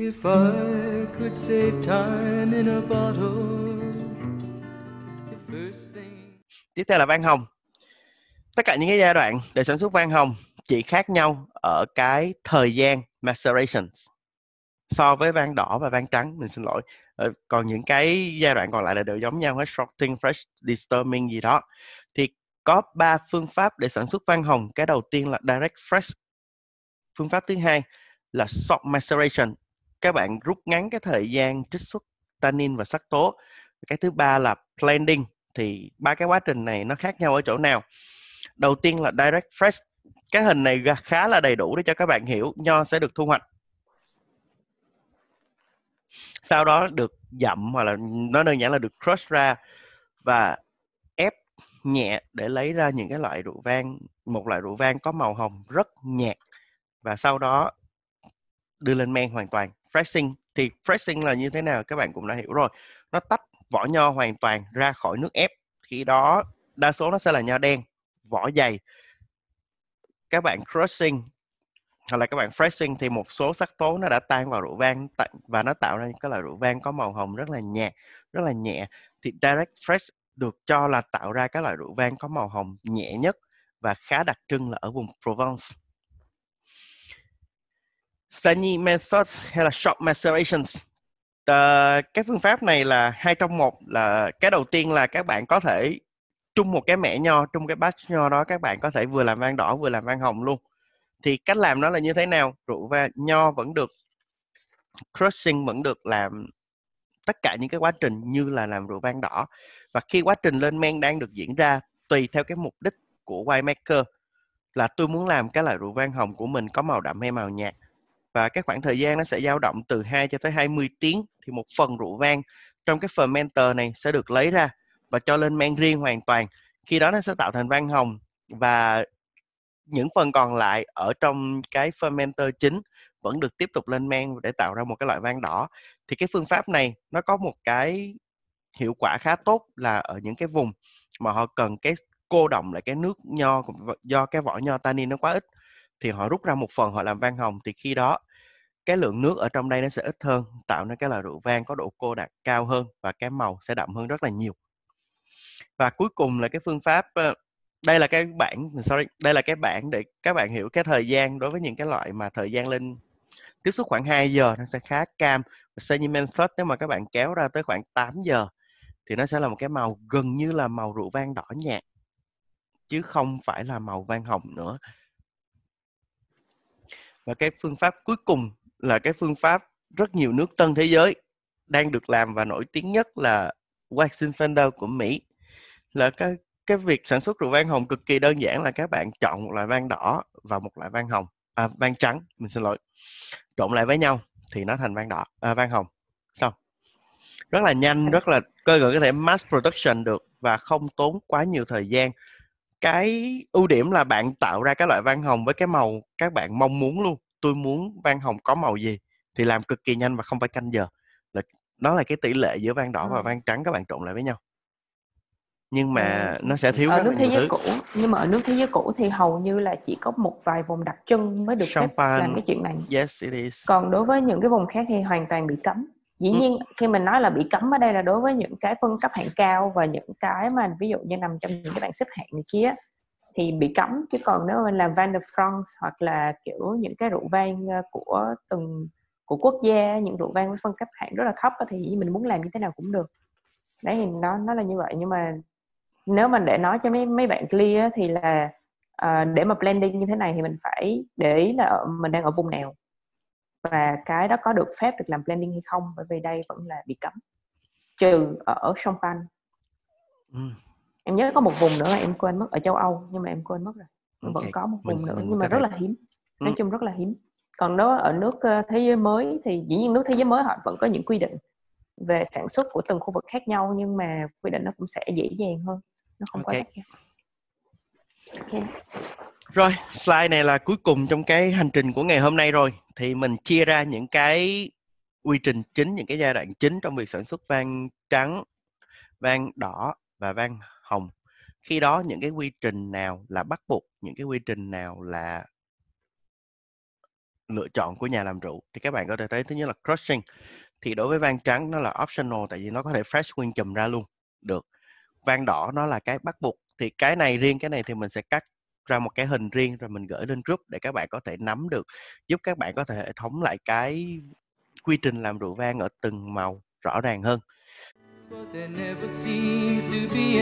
If I could save time in a bottle first thing... Tiếp theo là Văn Hồng Tất cả những cái giai đoạn để sản xuất Văn Hồng chỉ khác nhau ở cái thời gian maceration so với vang đỏ và vang trắng mình xin lỗi ờ, còn những cái giai đoạn còn lại là đều giống nhau hết shorting fresh disturbing gì đó thì có ba phương pháp để sản xuất vang hồng cái đầu tiên là direct fresh phương pháp thứ hai là short maceration các bạn rút ngắn cái thời gian trích xuất tannin và sắc tố cái thứ ba là blending thì ba cái quá trình này nó khác nhau ở chỗ nào đầu tiên là direct fresh cái hình này khá là đầy đủ để cho các bạn hiểu nho sẽ được thu hoạch sau đó được dặm hoặc là nó đơn giản là được crush ra và ép nhẹ để lấy ra những cái loại rượu vang một loại rượu vang có màu hồng rất nhạt và sau đó đưa lên men hoàn toàn pressing thì pressing là như thế nào các bạn cũng đã hiểu rồi nó tách vỏ nho hoàn toàn ra khỏi nước ép khi đó đa số nó sẽ là nho đen vỏ dày các bạn crushing hoặc là các bạn freshing thì một số sắc tố nó đã tan vào rượu vang và nó tạo ra những cái loại rượu vang có màu hồng rất là nhạt rất là nhẹ thì direct fresh được cho là tạo ra các loại rượu vang có màu hồng nhẹ nhất và khá đặc trưng là ở vùng Provence Sanyi method hay là short macerations. Uh, cái phương pháp này là hai trong một là cái đầu tiên là các bạn có thể chung một cái mẻ nho chung cái batch nho đó các bạn có thể vừa làm vang đỏ vừa làm vang hồng luôn thì cách làm nó là như thế nào rượu và nho vẫn được crushing vẫn được làm tất cả những cái quá trình như là làm rượu vang đỏ và khi quá trình lên men đang được diễn ra tùy theo cái mục đích của winemaker là tôi muốn làm cái loại rượu vang hồng của mình có màu đậm hay màu nhạt và cái khoảng thời gian nó sẽ dao động từ 2 cho tới 20 tiếng thì một phần rượu vang trong cái fermenter này sẽ được lấy ra và cho lên men riêng hoàn toàn khi đó nó sẽ tạo thành vang hồng và những phần còn lại ở trong cái fermenter chính vẫn được tiếp tục lên men để tạo ra một cái loại vang đỏ thì cái phương pháp này nó có một cái hiệu quả khá tốt là ở những cái vùng mà họ cần cái cô động lại cái nước nho do cái vỏ nho tannin nó quá ít thì họ rút ra một phần họ làm vang hồng thì khi đó cái lượng nước ở trong đây nó sẽ ít hơn tạo nên cái loại rượu vang có độ cô đặc cao hơn và cái màu sẽ đậm hơn rất là nhiều và cuối cùng là cái phương pháp đây là cái bảng sorry đây là cái bảng để các bạn hiểu cái thời gian đối với những cái loại mà thời gian lên tiếp xúc khoảng 2 giờ nó sẽ khá cam sedimentus nếu mà các bạn kéo ra tới khoảng 8 giờ thì nó sẽ là một cái màu gần như là màu rượu vang đỏ nhạt chứ không phải là màu vang hồng nữa và cái phương pháp cuối cùng là cái phương pháp rất nhiều nước tân thế giới đang được làm và nổi tiếng nhất là waxing fender của Mỹ là cái cái việc sản xuất rượu vang hồng cực kỳ đơn giản là các bạn chọn một loại vang đỏ và một loại vang hồng à, vang trắng mình xin lỗi trộn lại với nhau thì nó thành vang đỏ à, vang hồng xong rất là nhanh rất là cơ hội có thể mass production được và không tốn quá nhiều thời gian cái ưu điểm là bạn tạo ra cái loại vang hồng với cái màu các bạn mong muốn luôn tôi muốn vang hồng có màu gì thì làm cực kỳ nhanh và không phải canh giờ là đó là cái tỷ lệ giữa vang đỏ ừ. và vang trắng các bạn trộn lại với nhau nhưng mà ừ. nó sẽ thiếu ở rất nước thế giới thứ. cũ nhưng mà ở nước thế giới cũ thì hầu như là chỉ có một vài vùng đặc trưng mới được phép làm cái chuyện này yes it is còn đối với những cái vùng khác thì hoàn toàn bị cấm dĩ ừ. nhiên khi mình nói là bị cấm ở đây là đối với những cái phân cấp hạng cao và những cái mà ví dụ như nằm trong những cái bảng xếp hạng này kia thì bị cấm chứ còn nếu mình làm van der France hoặc là kiểu những cái rượu vang ờ, của từng của quốc gia những rượu vang với phân cấp hạng rất là thấp thì mình muốn làm như thế nào cũng được đấy thì nó nó là như vậy nhưng mà nếu mình để nói cho mấy mấy bạn clear thì là uh, để mà blending như thế này thì mình phải để ý là mình đang ở vùng nào và cái đó có được phép được làm blending hay không bởi vì đây vẫn là bị cấm trừ ở Champagne ừ. em nhớ có một vùng nữa mà em quên mất ở châu Âu nhưng mà em quên mất rồi okay. vẫn có một vùng mình, nữa mình nhưng mà rất đây. là hiếm ừ. nói ừ. chung rất là hiếm còn đó ở nước ờ, thế giới mới thì dĩ nhiên nước thế giới mới họ vẫn có những quy định về sản xuất của từng khu vực khác nhau nhưng mà quy định nó cũng sẽ dễ dàng hơn nó không okay. có khác okay. rồi slide này là cuối cùng trong cái hành trình của ngày hôm nay rồi thì mình chia ra những cái quy trình chính những cái giai đoạn chính trong việc sản xuất vang trắng vang đỏ và vang hồng khi đó những cái quy trình nào là bắt buộc những cái quy trình nào là lựa chọn của nhà làm rượu thì các bạn có thể thấy thứ nhất là crushing thì đối với vang trắng nó là optional tại vì nó có thể fresh nguyên chùm ra luôn được vang đỏ nó là cái bắt buộc thì cái này riêng cái này thì mình sẽ cắt ra một cái hình riêng rồi mình gửi lên group để các bạn có thể nắm được giúp các bạn có thể hệ thống lại cái quy trình làm rượu vang ở từng màu rõ ràng hơn But there never seems to be